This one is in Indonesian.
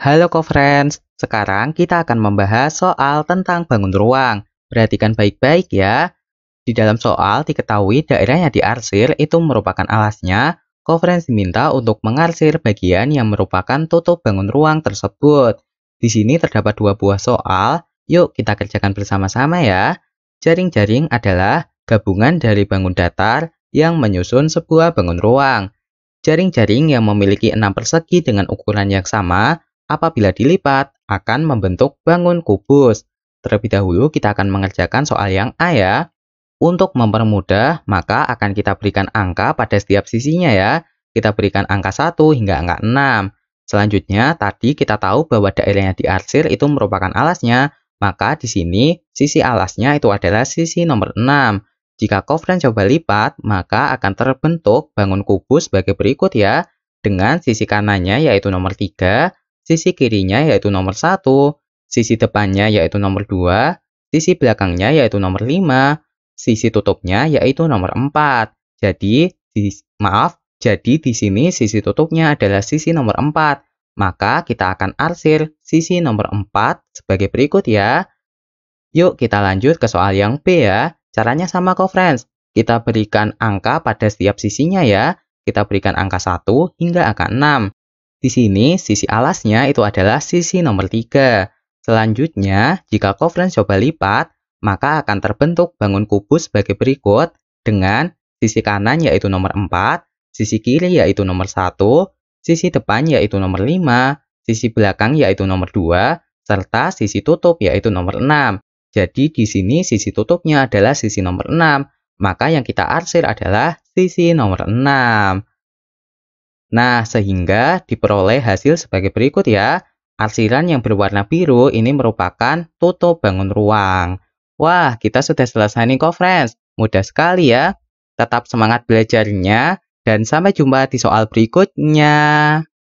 Halo co-friends, sekarang kita akan membahas soal tentang bangun ruang. Perhatikan baik-baik ya. Di dalam soal diketahui daerah yang diarsir itu merupakan alasnya. Co-friends diminta untuk mengarsir bagian yang merupakan tutup bangun ruang tersebut. Di sini terdapat dua buah soal. Yuk kita kerjakan bersama-sama ya. Jaring-jaring adalah gabungan dari bangun datar yang menyusun sebuah bangun ruang. Jaring-jaring yang memiliki enam persegi dengan ukuran yang sama apabila dilipat akan membentuk bangun kubus. Terlebih dahulu kita akan mengerjakan soal yang A ya. Untuk mempermudah, maka akan kita berikan angka pada setiap sisinya ya. Kita berikan angka 1 hingga angka 6. Selanjutnya, tadi kita tahu bahwa daerah yang diarsir itu merupakan alasnya, maka di sini sisi alasnya itu adalah sisi nomor 6. Jika kofren coba lipat, maka akan terbentuk bangun kubus sebagai berikut ya, dengan sisi kanannya yaitu nomor 3, sisi kirinya yaitu nomor 1, sisi depannya yaitu nomor 2, sisi belakangnya yaitu nomor 5, sisi tutupnya yaitu nomor 4. Jadi, di, maaf, jadi di sini sisi tutupnya adalah sisi nomor 4. Maka kita akan arsir sisi nomor 4 sebagai berikut ya. Yuk kita lanjut ke soal yang B ya. Caranya sama kok friends. Kita berikan angka pada setiap sisinya ya. Kita berikan angka 1 hingga angka 6. Di sini, sisi alasnya itu adalah sisi nomor 3. Selanjutnya, jika kovalen coba lipat, maka akan terbentuk bangun kubus sebagai berikut dengan sisi kanan yaitu nomor 4, sisi kiri yaitu nomor 1, sisi depan yaitu nomor 5, sisi belakang yaitu nomor 2, serta sisi tutup yaitu nomor 6. Jadi di sini sisi tutupnya adalah sisi nomor 6, maka yang kita arsir adalah sisi nomor 6. Nah, sehingga diperoleh hasil sebagai berikut ya. Arsiran yang berwarna biru ini merupakan tutup bangun ruang. Wah, kita sudah selesai nih kok, friends. Mudah sekali ya. Tetap semangat belajarnya, dan sampai jumpa di soal berikutnya.